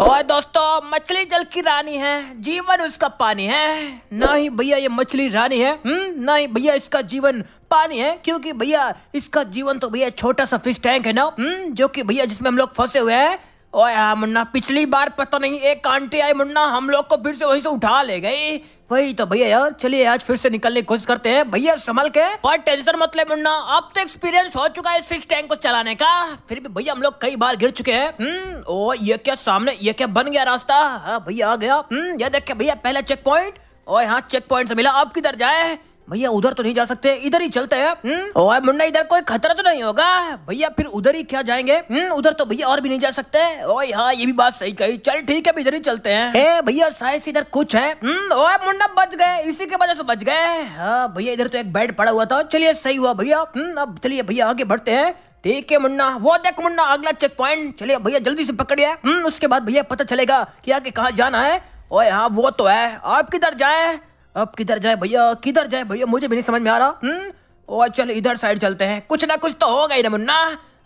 और दोस्तों मछली जल की रानी है जीवन उसका पानी है ना ही भैया ये मछली रानी है हम्म ना ही भैया इसका जीवन पानी है क्योंकि भैया इसका जीवन तो भैया छोटा सा फिश टैंक है ना हम्म जो कि भैया जिसमें हम लोग फंसे हुए हैं ओए हाँ मुन्ना पिछली बार पता नहीं एक आंटी आई मुन्ना हम लोग को फिर से वहीं से उठा ले गई वही तो भैया यार चलिए आज फिर से निकलने की कोशिश करते हैं भैया संभल के और टेंशन मत ले मुन्ना अब तो एक्सपीरियंस हो चुका है इस टैंक को चलाने का फिर भी भैया हम लोग कई बार गिर चुके हैं हम्म, ओ ये क्या सामने ये क्या बन गया रास्ता हाँ भैया आ गया हम्म, ये देख के भैया पहला चेक पॉइंट और यहाँ चेक पॉइंट से मिला अब किधर जाए भैया उधर तो नहीं जा सकते इधर ही चलते हैं ओए हम्म? मुन्ना इधर कोई खतरा तो नहीं होगा भैया फिर उधर ही क्या जाएंगे हम्म, उधर तो भैया और भी नहीं जा सकते ओए हाँ ये भी बात सही कही चल ठीक है इधर ही चलते हैं भैया शायद इधर कुछ है हम्म, ओए मुन्ना बच गए इसी के वजह से बच गए हाँ, भैया इधर तो एक बेड पड़ा हुआ था चलिए सही हुआ भैया अब चलिए भैया आगे बढ़ते हैं ठीक है मुन्ना वो देख मुन्ना अगला चेक पॉइंट चलिए भैया जल्दी से पकड़िए उसके बाद भैया पता चलेगा कि आगे कहाँ जाना है ओए हाँ वो तो है आप किधर जाए अब किधर जाए भैया किधर जाए भैया मुझे भी नहीं समझ में आ रहा हम्म और चल इधर साइड चलते हैं कुछ ना कुछ तो होगा इधर मुन्ना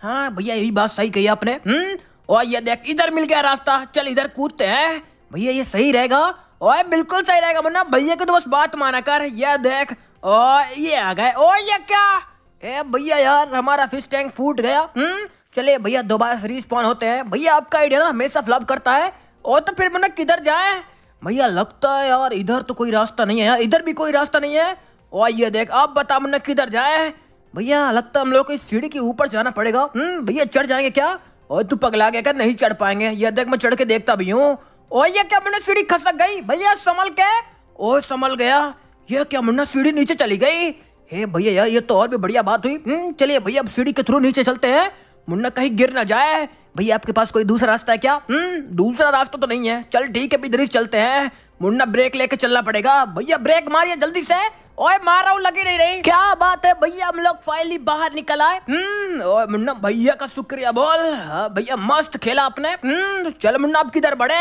हाँ भैया यही बात सही कही आपने हम्म और ये देख इधर मिल गया रास्ता चल इधर कूदते हैं भैया ये सही रहेगा ओए बिल्कुल सही रहेगा मुन्ना भैया की तो बस बात माना कर ये देख ओ ये आ गए ओ ये क्या ए भैया यार हमारा फिश टैंक फूट गया हम्म चले भैया दोबारा रिस्पॉन होते हैं भैया आपका आइडिया ना हमेशा फ्लॉप करता है और तो फिर मुन्ना किधर जाए भैया लगता है यार इधर तो कोई रास्ता नहीं है यार इधर भी कोई रास्ता नहीं है ओ आइए देख अब बता मुन्ना किधर जाए भैया लगता है हम लोग को इस सीढ़ी के ऊपर जाना पड़ेगा हम्म भैया चढ़ जाएंगे क्या और तू पगला गया क्या नहीं चढ़ पाएंगे ये देख मैं चढ़ के देखता भी हूँ ओ ये क्या मुन्ना सीढ़ी खसक गई भैया संभल के ओ संभल गया ये क्या मुन्ना सीढ़ी नीचे चली गई हे भैया यार ये तो और भी बढ़िया बात हुई हम्म, चलिए भैया अब सीढ़ी के थ्रू नीचे चलते हैं मुन्ना कहीं गिर ना जाए भैया आपके पास कोई दूसरा रास्ता है क्या हम्म दूसरा रास्ता तो नहीं है चल ठीक है इधर ही चलते हैं मुन्ना ब्रेक लेके चलना पड़ेगा भैया ब्रेक मारिए जल्दी से ओए मार रहा हूँ लगी नहीं रही क्या बात है भैया हम लोग फाइनली बाहर निकल आए हम्म, ओए मुन्ना भैया का शुक्रिया बोल हाँ, भैया मस्त खेला आपने हम्म, चल मुन्ना आप किधर बढ़े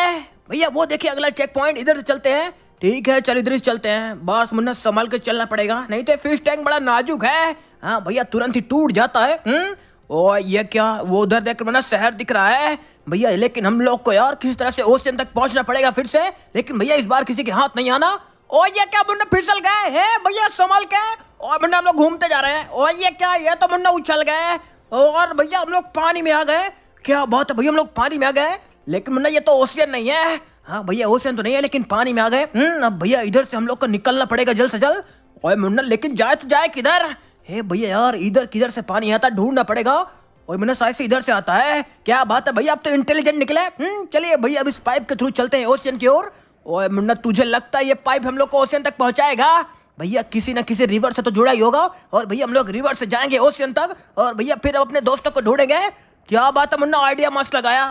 भैया वो देखिए अगला चेक पॉइंट इधर से चलते हैं ठीक है चल इधर ही चलते हैं बस मुन्ना संभाल के चलना पड़ेगा नहीं तो फिश टैंक बड़ा नाजुक है हाँ भैया तुरंत ही टूट जाता है हम्म ओ ये क्या वो उधर देख मैंने शहर दिख रहा है भैया लेकिन हम लोग को यार किसी तरह से ओशियन तक पहुंचना पड़ेगा फिर से लेकिन भैया इस बार किसी के हाथ नहीं आना ओ ये क्या मुन्ना फिसल गए हैं भैया संभाल के और मुन्ना हम लोग घूमते जा रहे हैं और ये क्या ये तो मुन्ना उछल गए और भैया हम लोग पानी में आ गए क्या बात है भैया हम लोग पानी में आ गए लेकिन मुन्ना ये तो ओशियन नहीं है हाँ भैया ओशियन तो नहीं है लेकिन पानी में आ गए हम्म, अब भैया इधर से हम लोग को निकलना पड़ेगा जल्द से जल्द और मुन्ना लेकिन जाए तो जाए किधर हे भैया यार इधर किधर से पानी आता ढूंढना पड़ेगा और मैंने साइड से इधर से आता है क्या बात है भैया आप तो इंटेलिजेंट निकले हम्म, चलिए भैया अब इस पाइप के थ्रू चलते हैं ओशियन की ओर और मुन्ना तुझे लगता है ये पाइप हम लोग को ओशियन तक पहुंचाएगा भैया किसी ना किसी रिवर से तो जुड़ा ही होगा और भैया हम लोग रिवर से जाएंगे ओशियन तक और भैया फिर अपने दोस्तों को ढूंढेंगे क्या बात है मुन्ना आइडिया मस्त लगाया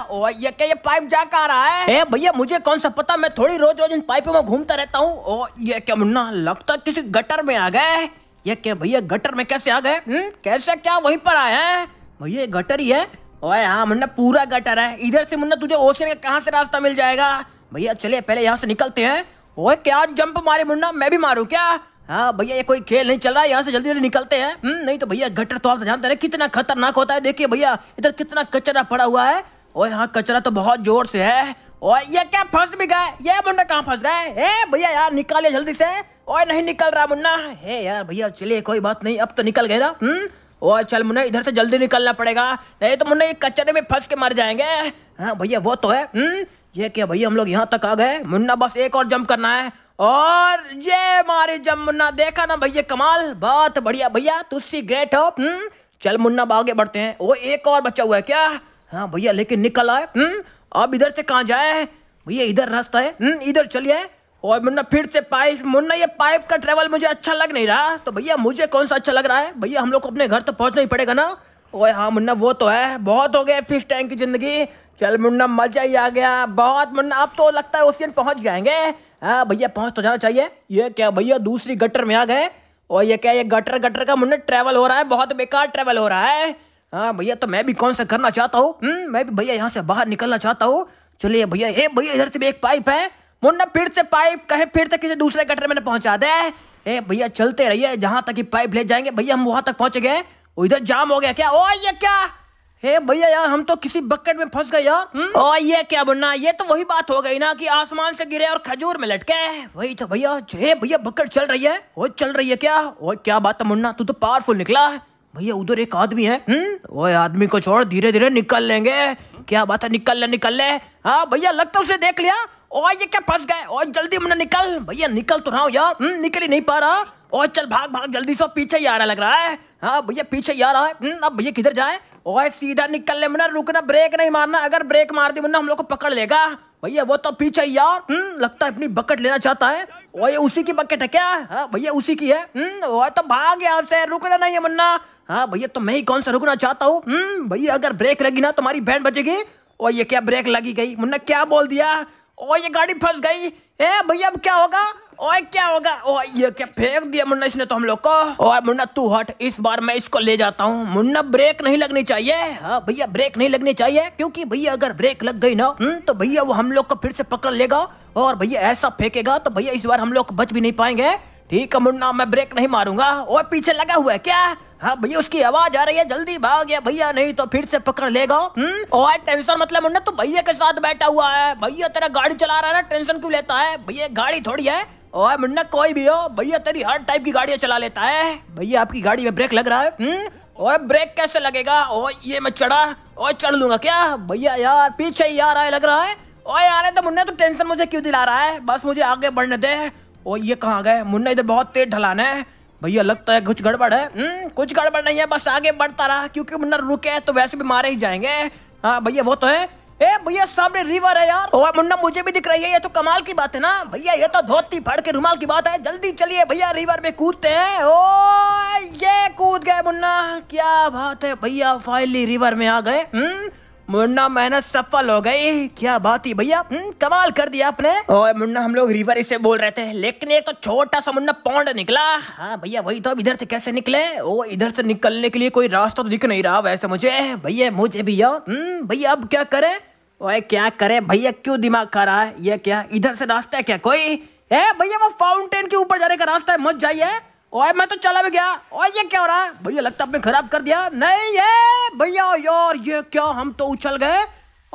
ये क्या ये पाइप जा आ रहा है भैया मुझे कौन सा पता मैं थोड़ी रोज रोज इन पाइपों में घूमता रहता हूँ ये क्या मुन्ना लगता किसी गटर में आ गए ये क्या भैया गटर में कैसे आ गए हम्म, कैसे क्या वहीं पर आए हैं भैया गटर ही है ओए हाँ मुन्ना पूरा गटर है इधर से मुन्ना तुझे ओशन का कहाँ से रास्ता मिल जाएगा भैया चलिए पहले यहाँ से निकलते हैं ओए क्या जंप मारे मुन्ना मैं भी मारू क्या हाँ भैया ये कोई खेल नहीं चल रहा है यहाँ से जल्दी जल्दी निकलते हैं हम्म, नहीं तो भैया गटर तो आप जानते हैं कितना खतरनाक होता है देखिए भैया इधर कितना कचरा पड़ा हुआ है ओए यहाँ कचरा तो बहुत जोर से है ओए ये क्या फंस भी गए ये मुन्ना कहाँ फंस गए हे भैया यार निकालिए जल्दी से ओए नहीं निकल रहा मुन्ना हे यार भैया चलिए कोई बात नहीं अब तो निकल गए ना हम्म और चल मुन्ना इधर से जल्दी निकलना पड़ेगा नहीं तो मुन्ना ये कचरे में फंस के मर जाएंगे हाँ भैया वो तो है हम्म ये क्या भैया हम लोग यहाँ तक आ गए मुन्ना बस एक और जंप करना है और ये मारी जंप मुन्ना देखा ना भैया कमाल बहुत बढ़िया भैया तुसी ग्रेट हो हम्म? चल मुन्ना आगे बढ़ते हैं वो एक और बच्चा हुआ है क्या हाँ भैया लेकिन निकल आए हम्म अब इधर से कहाँ जाया है भैया इधर रास्ता है हम्म, इधर चलिए और मुन्ना फिर से पाइप मुन्ना ये पाइप का ट्रेवल मुझे अच्छा लग नहीं रहा तो भैया मुझे कौन सा अच्छा लग रहा है भैया हम लोग को अपने घर तो पहुँचना ही पड़ेगा ना ओए हाँ मुन्ना वो तो है बहुत हो गया फिश टैंक की ज़िंदगी चल मुन्ना मज़ा ही आ गया बहुत मुन्ना अब तो लगता है ओसियन पहुंच जाएंगे हाँ भैया पहुंच तो जाना चाहिए ये क्या भैया दूसरी गटर में आ गए और ये क्या ये गटर गटर का मुन्ना ट्रैवल हो रहा है बहुत बेकार ट्रैवल हो रहा है हाँ भैया तो मैं भी कौन सा करना चाहता हूँ हम्म, मैं भी भैया यहाँ से बाहर निकलना चाहता हूँ चलिए भैया हे भैया इधर से भी एक पाइप है मुन्ना फिर से पाइप कहे फिर से किसी दूसरे कटर में पहुंचा दे ए भैया चलते रहिए जहाँ तक पाइप ले जाएंगे भैया हम वहाँ तक पहुंच गए इधर जाम हो गया क्या ओ ये क्या हे भैया यार हम तो किसी बकेट में फंस गए यार हम्म। ओ ये क्या मुन्ना ये तो वही बात हो गई ना कि आसमान से गिरे और खजूर में लटके वही तो भैया भैया बकेट चल रही है वो चल रही है क्या वो क्या बात है मुन्ना तू तो पावरफुल निकला है भैया उधर एक आदमी है वो हम्म? आदमी को छोड़ धीरे धीरे निकल लेंगे क्या बात है निकल ले निकल ले हाँ भैया लगता उसे देख लिया और ये क्या फंस गए और जल्दी मैंने निकल भैया निकल तो रहा हूँ यार हम्म, निकल ही नहीं पा रहा और चल भाग भाग जल्दी से पीछे ही आ रहा लग रहा है हाँ भैया पीछे ही आ रहा है हम्म, अब भैया किधर जाए और सीधा निकल ले मैंने रुकना ब्रेक नहीं मारना अगर ब्रेक मार दी मना हम लोग को पकड़ लेगा भैया वो तो पीछे यार हम्म, लगता है अपनी बकेट लेना चाहता है वो ये उसी की बकेट है क्या हाँ, भैया उसी की है हम्म, वो तो भाग यहाँ से रुकना नहीं है मुन्ना हाँ भैया तो मैं ही कौन सा रुकना चाहता हूँ हम्म, भैया अगर ब्रेक लगी ना तुम्हारी बैंड बचेगी और ये क्या ब्रेक लगी गई मुन्ना क्या बोल दिया और ये गाड़ी फंस गई ए भैया अब क्या होगा ओए क्या होगा ओए ये क्या फेंक दिया मुन्ना इसने तो हम लोग को ओए मुन्ना तू हट इस बार मैं इसको ले जाता हूँ मुन्ना ब्रेक नहीं लगनी चाहिए हाँ भैया ब्रेक नहीं लगनी चाहिए क्योंकि भैया अगर ब्रेक लग गई ना हम्म, तो भैया वो हम लोग को फिर से पकड़ लेगा और भैया ऐसा फेंकेगा तो भैया इस बार हम लोग बच भी नहीं पाएंगे ठीक है मुन्ना मैं ब्रेक नहीं मारूंगा और पीछे लगा हुआ है क्या हाँ भैया उसकी आवाज आ रही है जल्दी भाग या भैया नहीं तो फिर से पकड़ लेगा और हम्म। टेंशन मतलब मुन्ना तू भैया के साथ बैठा हुआ है भैया तेरा गाड़ी चला रहा है ना टेंशन क्यों लेता है भैया गाड़ी थोड़ी है ओए मुन्ना कोई भी हो भैया तेरी हर टाइप की गाड़ियाँ चला लेता है भैया आपकी गाड़ी में ब्रेक लग रहा है हुँ? हम्म? ओए ब्रेक कैसे लगेगा ओ ये मैं चढ़ा ओए चढ़ लूंगा क्या भैया यार पीछे ही यार आए लग रहा है ओए यार तो मुन्ना तो टेंशन मुझे क्यों दिला रहा है बस मुझे आगे बढ़ने दे ओ ये कहाँ गए मुन्ना इधर बहुत तेज ढलाना है भैया लगता है कुछ गड़बड़ है न, हम्म, कुछ गड़बड़ नहीं है बस आगे बढ़ता रहा क्योंकि मुन्ना रुके तो वैसे भी मारे ही जाएंगे हाँ भैया वो तो है ए भैया सामने रिवर है यार ओ मुन्ना मुझे भी दिख रही है ये तो कमाल की बात है ना भैया ये तो धोती फाड़ के रुमाल की बात है जल्दी चलिए भैया रिवर में कूदते हैं ओ ये कूद गए मुन्ना क्या बात है भैया फाइनली रिवर में आ गए हम्म मुन्ना मेहनत सफल हो गई क्या बात ही भैया हम्म, कमाल कर दिया आपने ओए मुन्ना हम लोग रिवर इसे बोल रहे थे लेकिन एक तो छोटा सा मुन्ना पौंड निकला हाँ भैया वही तो अब इधर से कैसे निकले ओ इधर से निकलने के लिए कोई रास्ता तो दिख नहीं रहा वैसे मुझे भैया मुझे भी हम्म, भैया अब क्या करें ओए क्या करे भैया क्यों दिमाग खा रहा है ये क्या इधर से रास्ता है क्या कोई है भैया वो फाउंटेन के ऊपर जाने का रास्ता है मत जाइए ओए मैं तो चला भी गया ओए ये क्या हो रहा है भैया लगता आपने खराब कर दिया नहीं ये भैया यार ये क्या हम तो उछल गए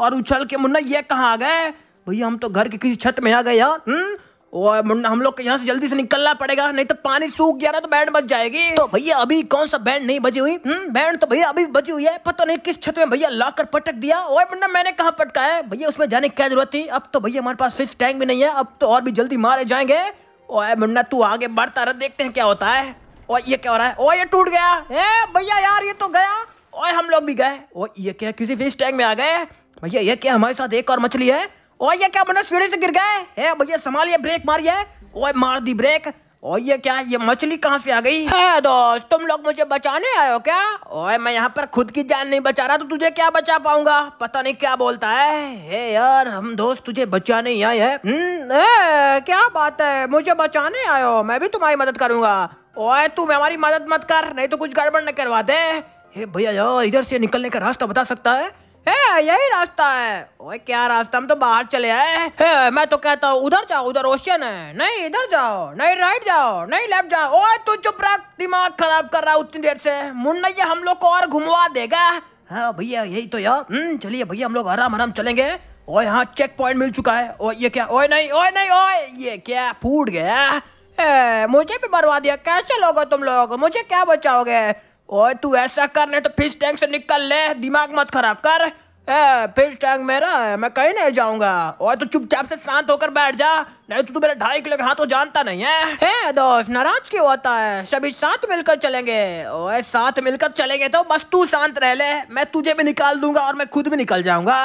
और उछल के मुन्ना ये कहाँ आ गए भैया हम तो घर के किसी छत में आ गए यार हम्म और हम लोग यहाँ से जल्दी से निकलना पड़ेगा नहीं तो पानी सूख गया ना तो बैंड बच जाएगी तो भैया अभी कौन सा बैंड नहीं बजी हुई हम्म, बैंड तो भैया अभी बजी हुई है पता नहीं किस छत में भैया लाकर पटक दिया और मुन्ना मैंने कहा पटका है भैया उसमें जाने की क्या जरूरत थी अब तो भैया हमारे पास फिश टैंक भी नहीं है अब तो और भी जल्दी मारे जाएंगे ओए मुन्ना तू आगे बढ़ता रहा देखते हैं क्या होता है और ये क्या हो रहा है ओ ये टूट गया है भैया यार ये तो गया और हम लोग भी गए ये क्या किसी फिश टैंक में आ गए भैया ये क्या हमारे साथ एक और मछली है और ये क्या बना सीढ़ी से गिर गए है भैया संभालिए ब्रेक मारिए ओए मार दी ब्रेक और ये क्या ये मछली कहाँ से आ गई है दोस्त तुम लोग मुझे बचाने आए हो क्या ओए मैं यहाँ पर खुद की जान नहीं बचा रहा तो तुझे क्या बचा पाऊंगा पता नहीं क्या बोलता है हे यार हम दोस्त तुझे बचाने ही आए हैं हम्म, क्या बात है मुझे बचाने आए हो मैं भी तुम्हारी मदद करूंगा ओए तुम हमारी मदद मत कर नहीं तो कुछ गड़बड़ न करवा दे भैया यार इधर से निकलने का रास्ता बता सकता है यही रास्ता है ओए क्या रास्ता हम तो बाहर चले आए हैं मैं तो कहता हूँ उधर जाओ उधर ओशन है नहीं इधर जाओ नहीं राइट जाओ नहीं लेफ्ट जाओ ओए तू चुप रख दिमाग खराब कर रहा उतनी देर से मुन्ना ये हम लोग को और घुमवा देगा हाँ भैया यही तो यार हम्म, चलिए भैया हम लोग आराम आराम चलेंगे ओए यहाँ चेक पॉइंट मिल चुका है ओए ये क्या ओए नहीं ओए नहीं ओए ये क्या फूट गया ए, मुझे भी मरवा दिया कैसे लोगो तुम लोग मुझे क्या बचाओगे ओए तू ऐसा कर नहीं तो फिश टैंक से निकल ले दिमाग मत खराब कर ए फिश टैंक मेरा है मैं कहीं नहीं जाऊंगा ओए तू चुपचाप से शांत होकर बैठ जा नहीं तो तू मेरे ढाई किलो के हाथ जानता नहीं है ए, दोस्त नाराज क्यों होता है सभी साथ मिलकर चलेंगे ओए साथ मिलकर चलेंगे तो बस तू शांत रह ले मैं तुझे भी निकाल दूंगा और मैं खुद भी निकल जाऊंगा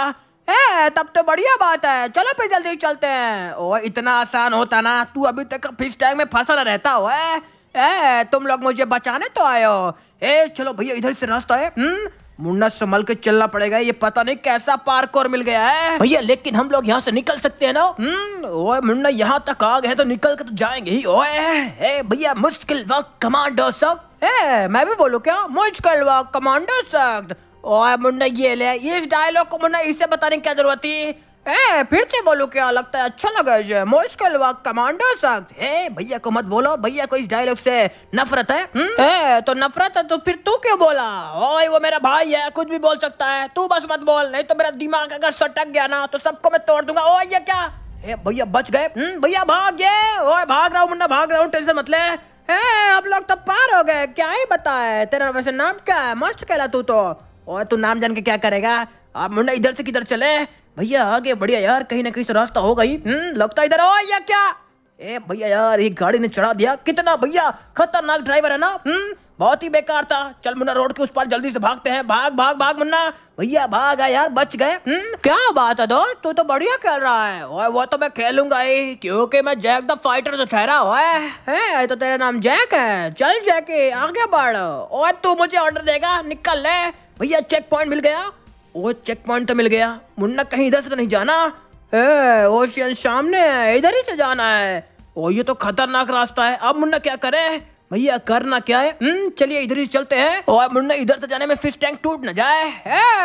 है तब तो बढ़िया बात है चलो फिर जल्दी चलते हैं ओ इतना आसान होता ना तू अभी तक फिश टैंक में फंसा रहता हो है ए, तुम लोग मुझे बचाने तो आए हो ए चलो भैया इधर से रास्ता है हुँ? हम्म, मुन्ना संभल के चलना पड़ेगा ये पता नहीं कैसा पार्क और मिल गया है भैया लेकिन हम लोग यहाँ से निकल सकते हैं ना हम्म, ओए मुन्ना यहाँ तक आ गए तो निकल के तो जाएंगे ही ओए भैया मुश्किल वक्त कमांडो सख्त ए मैं भी बोलू क्या मुश्किल वक्त कमांडो सख्त ओए मुन्ना ये ले इस डायलॉग को मुन्ना इसे बताने की क्या जरूरत थी ए, फिर से बोलो क्या लगता है अच्छा लगा ये मुश्किल वक्त कमांडो सख्त ए भैया को मत बोलो भैया को इस डायलॉग से नफरत है हम्म? ए, तो नफरत है तो फिर तू क्यों बोला ओए वो मेरा भाई है कुछ भी बोल सकता है तू बस मत बोल नहीं तो मेरा दिमाग अगर सटक गया ना तो सबको मैं तोड़ दूंगा ओ ये क्या भैया बच गए हम्म, भैया भाग गए ओए भाग रहा हूँ मुन्ना भाग रहा हूँ टेंशन मत ले अब लोग तो पार हो गए क्या ही बताए तेरा वैसे नाम क्या है मस्त कहला तू तो और तू नाम जान के क्या करेगा आप मुन्ना इधर से किधर चले भैया आगे बढ़िया यार कहीं ना कहीं से रास्ता होगा ही हम्म, लगता इधर हो या क्या ए भैया यार एक गाड़ी ने चढ़ा दिया कितना भैया खतरनाक ड्राइवर है ना हम्म बहुत ही बेकार था चल मुन्ना रोड के उस पार जल्दी से भागते हैं भाग भाग भाग मुन्ना भैया भाग आ यार बच गए हम्म, क्या बात है दोस्त तू तो बढ़िया खेल रहा है ओए वो तो मैं खेलूंगा ही क्योंकि मैं जैक द फाइटर से ठहरा हुआ है, ए, तो तेरा नाम जैक है चल जैके आगे बढ़ और तू मुझे ऑर्डर देगा निकल ले भैया चेक पॉइंट मिल गया वो चेक पॉइंट तो मिल गया मुन्ना कहीं इधर से तो नहीं जाना ओशियन सामने है इधर ही से जाना है ओ ये तो खतरनाक रास्ता है अब मुन्ना क्या करे भैया करना क्या है हम्म, चलिए इधर ही चलते हैं और मुन्ना इधर से जाने में फिश टैंक टूट ना जाए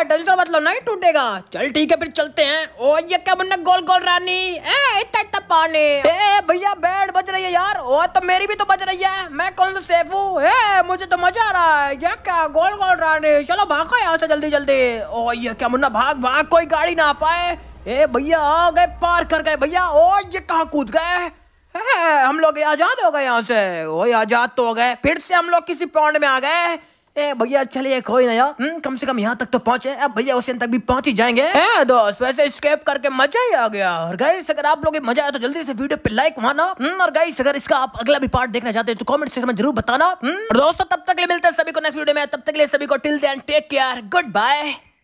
टेंशन मतलब नहीं टूटेगा चल ठीक है फिर चलते हैं ओ ये क्या मुन्ना गोल गोल रानी इतना इतना पानी भैया बैड बज रही है यार ओ तो मेरी भी तो बज रही है मैं कौन सा सेफ हूँ मुझे तो मजा आ रहा है ये क्या गोल गोल रानी चलो भागो यहाँ से जल्दी जल्दी ओ ये क्या मुन्ना भाग भाग कोई गाड़ी ना आ पाए ए भैया आ गए पार कर गए भैया ओ ये कहाँ कूद गए हम लोग आजाद हो गए यहाँ से वही आजाद तो हो गए फिर से हम लोग किसी पॉन्ड में आ गए ए भैया चलिए कोई ना हाँ। यार हम्म, कम से कम यहाँ तक तो पहुंचे अब भैया उस तक भी पहुंच ही जाएंगे ए दोस्त वैसे स्केप करके मजा ही आ गया और गाइस अगर आप लोग मजा आया तो जल्दी से वीडियो पे लाइक मारना हम्म, और गाइस अगर इसका आप अगला भी पार्ट देखना चाहते हैं तो कमेंट सेक्शन में जरूर बताना हम्म, और दोस्तों तब तक मिलते हैं सभी को नेक्स्ट वीडियो में तब तक लिए सभी को till then take care good bye